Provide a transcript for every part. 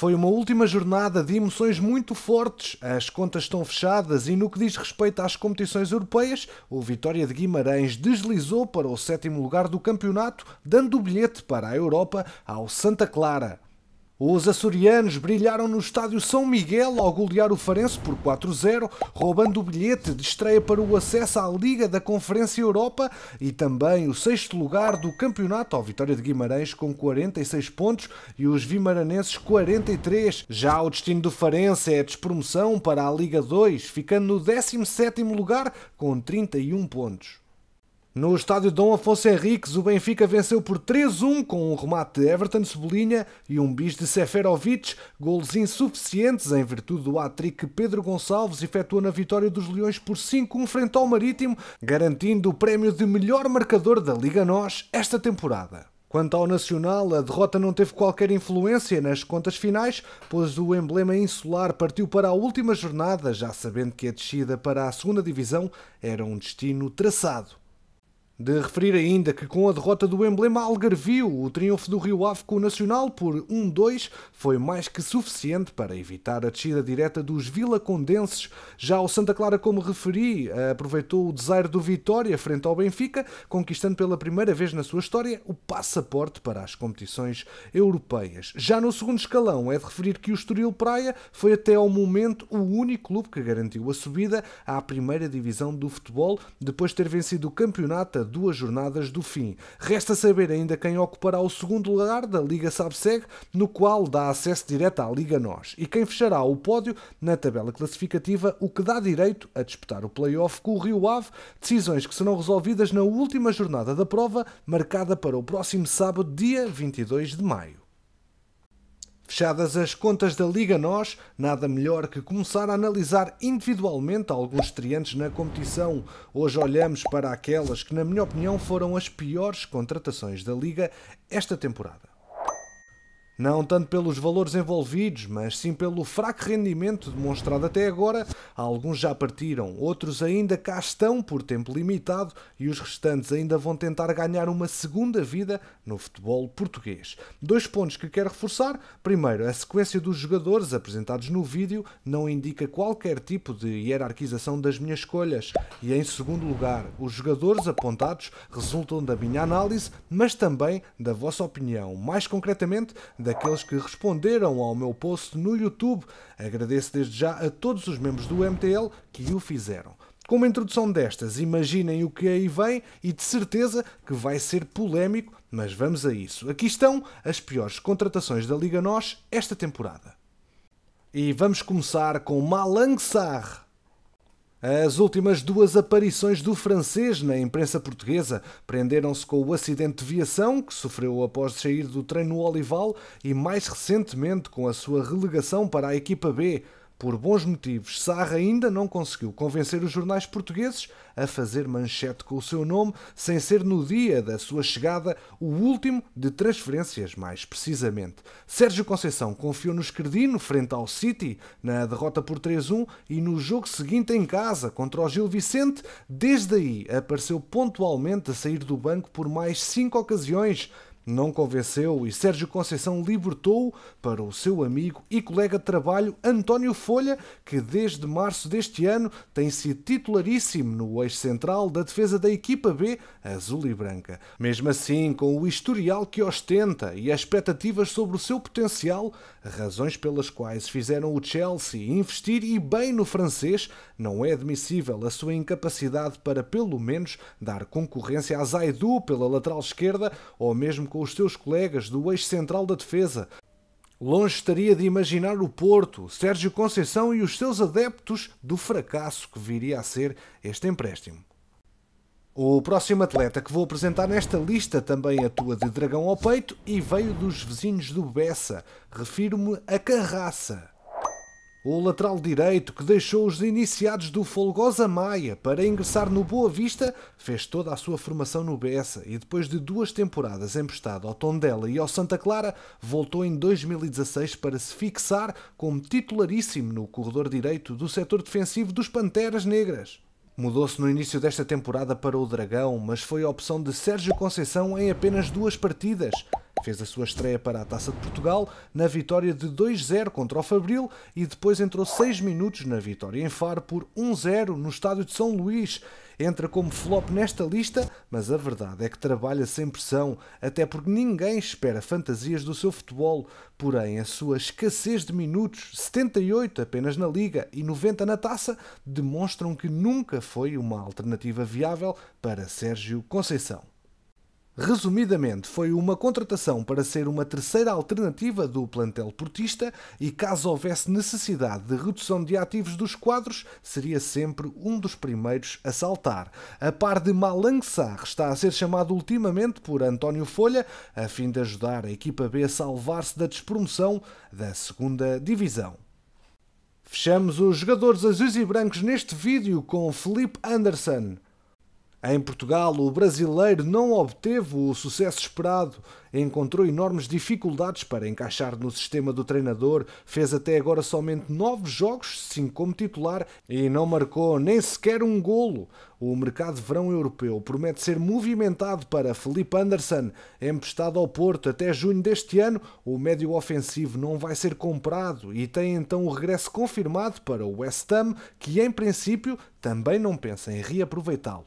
Foi uma última jornada de emoções muito fortes. As contas estão fechadas e, no que diz respeito às competições europeias, o Vitória de Guimarães deslizou para o sétimo lugar do campeonato, dando o bilhete para a Europa ao Santa Clara. Os açorianos brilharam no estádio São Miguel ao golear o Farense por 4-0, roubando o bilhete de estreia para o acesso à Liga da Conferência Europa e também o sexto lugar do campeonato ao Vitória de Guimarães com 46 pontos e os vimaranenses 43. Já o destino do Farense é a despromoção para a Liga 2, ficando no 17º lugar com 31 pontos. No estádio Dom Afonso Henriques, o Benfica venceu por 3-1 com um remate de Everton Cebolinha e um bis de Seferovic, golos insuficientes em virtude do hat-trick que Pedro Gonçalves efetuou na vitória dos Leões por 5-1 frente ao Marítimo, garantindo o prémio de melhor marcador da Liga NOS esta temporada. Quanto ao Nacional, a derrota não teve qualquer influência nas contas finais, pois o emblema insular partiu para a última jornada, já sabendo que a descida para a segunda divisão era um destino traçado. De referir ainda que com a derrota do emblema Algarvio, o triunfo do Rio Ave com o Nacional por 1-2 foi mais que suficiente para evitar a descida direta dos vilacondenses. Já o Santa Clara, como referi, aproveitou o desaire do Vitória frente ao Benfica, conquistando pela primeira vez na sua história o passaporte para as competições europeias. Já no segundo escalão, é de referir que o Estoril Praia foi até ao momento o único clube que garantiu a subida à primeira divisão do futebol, depois de ter vencido o campeonato duas jornadas do fim. Resta saber ainda quem ocupará o segundo lugar da Liga Sabseg, no qual dá acesso direto à Liga Nós, e quem fechará o pódio na tabela classificativa, o que dá direito a disputar o play-off com o Rio Ave, decisões que serão resolvidas na última jornada da prova, marcada para o próximo sábado, dia 22 de maio. Fechadas as contas da Liga Nós, nada melhor que começar a analisar individualmente alguns triantes na competição. Hoje olhamos para aquelas que, na minha opinião, foram as piores contratações da Liga esta temporada. Não tanto pelos valores envolvidos, mas sim pelo fraco rendimento demonstrado até agora. Alguns já partiram, outros ainda cá estão por tempo limitado e os restantes ainda vão tentar ganhar uma segunda vida no futebol português. Dois pontos que quero reforçar. Primeiro, a sequência dos jogadores apresentados no vídeo não indica qualquer tipo de hierarquização das minhas escolhas. E em segundo lugar, os jogadores apontados resultam da minha análise, mas também da vossa opinião. Mais concretamente, da daqueles que responderam ao meu post no YouTube. Agradeço desde já a todos os membros do MTL que o fizeram. Com uma introdução destas, imaginem o que aí vem e de certeza que vai ser polémico, mas vamos a isso. Aqui estão as piores contratações da Liga NOS esta temporada. E vamos começar com Malang Sarr. As últimas duas aparições do francês na imprensa portuguesa prenderam-se com o acidente de viação que sofreu após sair do treino Olival e mais recentemente com a sua relegação para a equipa B por bons motivos, Sarra ainda não conseguiu convencer os jornais portugueses a fazer manchete com o seu nome, sem ser no dia da sua chegada o último de transferências, mais precisamente. Sérgio Conceição confiou no Esquerdino frente ao City na derrota por 3-1 e no jogo seguinte em casa contra o Gil Vicente. Desde aí apareceu pontualmente a sair do banco por mais cinco ocasiões não convenceu e Sérgio Conceição libertou para o seu amigo e colega de trabalho António Folha, que desde março deste ano tem sido titularíssimo no eixo central da defesa da equipa B azul e branca. Mesmo assim, com o historial que ostenta e as expectativas sobre o seu potencial, razões pelas quais fizeram o Chelsea investir e bem no francês, não é admissível a sua incapacidade para pelo menos dar concorrência a Zaidu pela lateral esquerda ou mesmo com os seus colegas do ex-central da defesa. Longe estaria de imaginar o Porto, Sérgio Conceição e os seus adeptos do fracasso que viria a ser este empréstimo. O próximo atleta que vou apresentar nesta lista também atua de dragão ao peito e veio dos vizinhos do Bessa. Refiro-me a Carraça. O lateral direito que deixou os iniciados do Folgosa Maia para ingressar no Boa Vista fez toda a sua formação no Bessa e depois de duas temporadas emprestado ao Tondela e ao Santa Clara, voltou em 2016 para se fixar como titularíssimo no corredor direito do setor defensivo dos Panteras Negras. Mudou-se no início desta temporada para o Dragão, mas foi a opção de Sérgio Conceição em apenas duas partidas. Fez a sua estreia para a Taça de Portugal na vitória de 2-0 contra o Fabril e depois entrou 6 minutos na vitória em Faro por 1-0 no estádio de São Luís entra como flop nesta lista, mas a verdade é que trabalha sem pressão, até porque ninguém espera fantasias do seu futebol. Porém, a sua escassez de minutos, 78 apenas na Liga e 90 na Taça, demonstram que nunca foi uma alternativa viável para Sérgio Conceição. Resumidamente, foi uma contratação para ser uma terceira alternativa do plantel portista e caso houvesse necessidade de redução de ativos dos quadros, seria sempre um dos primeiros a saltar. A par de Malang está a ser chamado ultimamente por António Folha, a fim de ajudar a equipa B a salvar-se da despromoção da segunda divisão. Fechamos os jogadores azuis e brancos neste vídeo com Felipe Anderson. Em Portugal, o brasileiro não obteve o sucesso esperado, encontrou enormes dificuldades para encaixar no sistema do treinador, fez até agora somente nove jogos, cinco como titular, e não marcou nem sequer um golo. O mercado de verão europeu promete ser movimentado para Felipe Anderson, emprestado ao Porto até junho deste ano. O médio ofensivo não vai ser comprado e tem então o regresso confirmado para o West Ham, que em princípio também não pensa em reaproveitá-lo.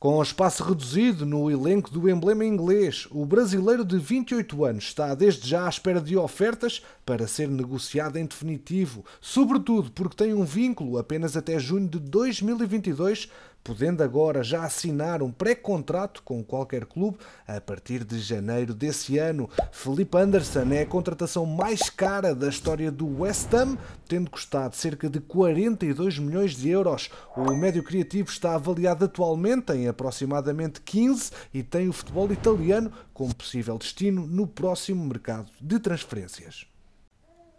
Com o espaço reduzido no elenco do emblema inglês, o brasileiro de 28 anos está desde já à espera de ofertas para ser negociado em definitivo, sobretudo porque tem um vínculo apenas até junho de 2022 podendo agora já assinar um pré-contrato com qualquer clube a partir de janeiro desse ano. Felipe Anderson é a contratação mais cara da história do West Ham, tendo custado cerca de 42 milhões de euros. O médio criativo está avaliado atualmente em aproximadamente 15 e tem o futebol italiano como possível destino no próximo mercado de transferências.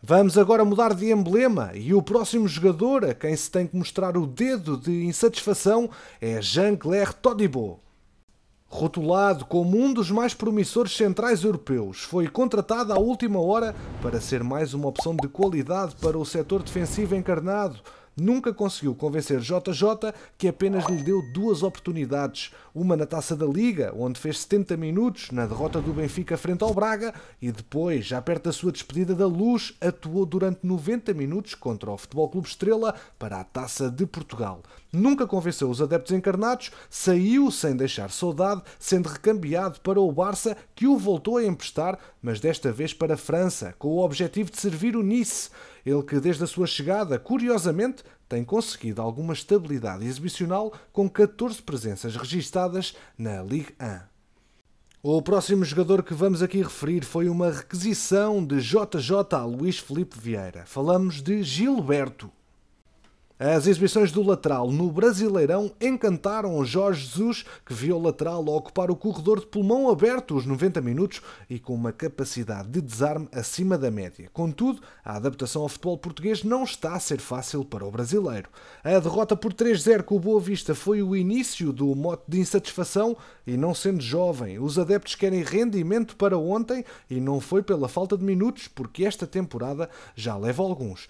Vamos agora mudar de emblema e o próximo jogador a quem se tem que mostrar o dedo de insatisfação é Jean-Claire Todibo. Rotulado como um dos mais promissores centrais europeus, foi contratado à última hora para ser mais uma opção de qualidade para o setor defensivo encarnado, nunca conseguiu convencer JJ, que apenas lhe deu duas oportunidades, uma na Taça da Liga, onde fez 70 minutos na derrota do Benfica frente ao Braga, e depois, já perto da sua despedida da Luz, atuou durante 90 minutos contra o Futebol Clube Estrela para a Taça de Portugal. Nunca convenceu os adeptos encarnados, saiu sem deixar saudade, sendo recambiado para o Barça, que o voltou a emprestar, mas desta vez para a França, com o objetivo de servir o Nice. Ele que, desde a sua chegada, curiosamente, tem conseguido alguma estabilidade exibicional com 14 presenças registadas na Ligue 1. O próximo jogador que vamos aqui referir foi uma requisição de JJ a Luís Felipe Vieira. Falamos de Gilberto, as exibições do lateral no Brasileirão encantaram Jorge Jesus, que viu o lateral ocupar o corredor de pulmão aberto os 90 minutos e com uma capacidade de desarme acima da média. Contudo, a adaptação ao futebol português não está a ser fácil para o brasileiro. A derrota por 3-0 com o Boa Vista foi o início do mote de insatisfação e não sendo jovem, os adeptos querem rendimento para ontem e não foi pela falta de minutos, porque esta temporada já leva alguns.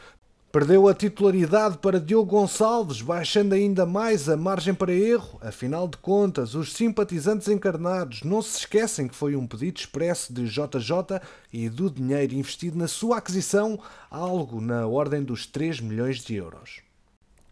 Perdeu a titularidade para Diogo Gonçalves, baixando ainda mais a margem para erro. Afinal de contas, os simpatizantes encarnados não se esquecem que foi um pedido expresso de JJ e do dinheiro investido na sua aquisição, algo na ordem dos 3 milhões de euros.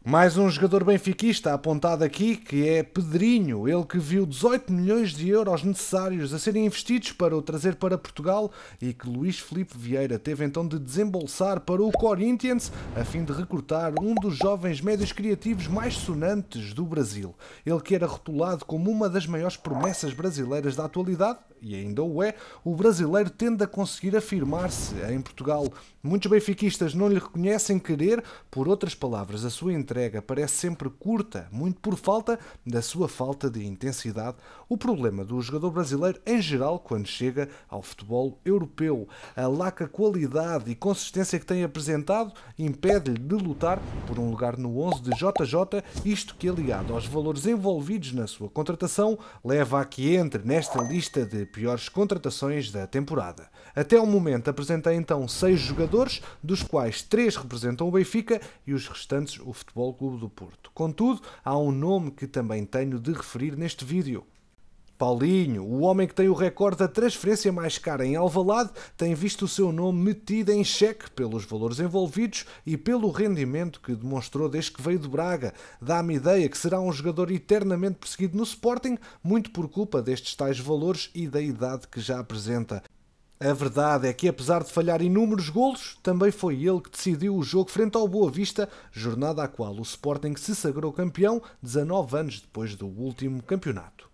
Mais um jogador benfiquista apontado aqui, que é Pedrinho, ele que viu 18 milhões de euros necessários a serem investidos para o trazer para Portugal e que Luís Filipe Vieira teve então de desembolsar para o Corinthians a fim de recrutar um dos jovens médios criativos mais sonantes do Brasil. Ele que era rotulado como uma das maiores promessas brasileiras da atualidade, e ainda o é, o brasileiro tende a conseguir afirmar-se em Portugal. Muitos benfiquistas não lhe reconhecem querer, por outras palavras, a sua entrada entrega parece sempre curta, muito por falta da sua falta de intensidade, o problema do jogador brasileiro em geral quando chega ao futebol europeu. A laca qualidade e consistência que tem apresentado impede-lhe de lutar por um lugar no 11 de JJ, isto que aliado aos valores envolvidos na sua contratação, leva a que entre nesta lista de piores contratações da temporada. Até o momento apresentei então seis jogadores, dos quais três representam o Benfica e os restantes o futebol Futebol Clube do Porto. Contudo, há um nome que também tenho de referir neste vídeo. Paulinho, o homem que tem o recorde da transferência mais cara em Alvalade, tem visto o seu nome metido em cheque pelos valores envolvidos e pelo rendimento que demonstrou desde que veio de Braga. Dá-me ideia que será um jogador eternamente perseguido no Sporting, muito por culpa destes tais valores e da idade que já apresenta. A verdade é que, apesar de falhar inúmeros golos, também foi ele que decidiu o jogo frente ao Boa Vista, jornada à qual o Sporting se sagrou campeão 19 anos depois do último campeonato.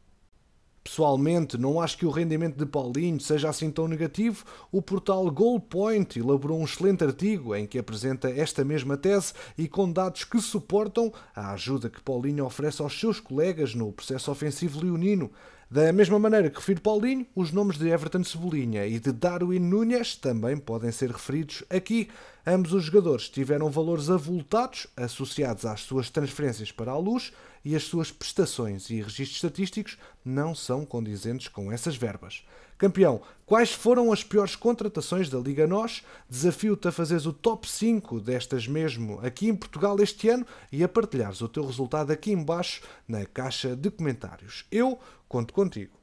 Pessoalmente, não acho que o rendimento de Paulinho seja assim tão negativo. O portal Goalpoint elaborou um excelente artigo em que apresenta esta mesma tese e com dados que suportam a ajuda que Paulinho oferece aos seus colegas no processo ofensivo leonino. Da mesma maneira que refiro Paulinho, os nomes de Everton Cebolinha e de Darwin Nunes também podem ser referidos aqui. Ambos os jogadores tiveram valores avultados associados às suas transferências para a luz e as suas prestações e registros estatísticos não são condizentes com essas verbas. Campeão, quais foram as piores contratações da Liga NOS? Desafio-te a fazeres o top 5 destas mesmo aqui em Portugal este ano e a partilhares o teu resultado aqui embaixo na caixa de comentários. Eu conto contigo.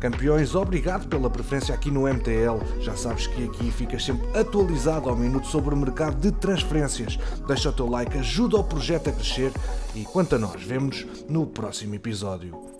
Campeões, obrigado pela preferência aqui no MTL. Já sabes que aqui ficas sempre atualizado ao minuto sobre o mercado de transferências. Deixa o teu like, ajuda o projeto a crescer e quanto a nós, vemos no próximo episódio.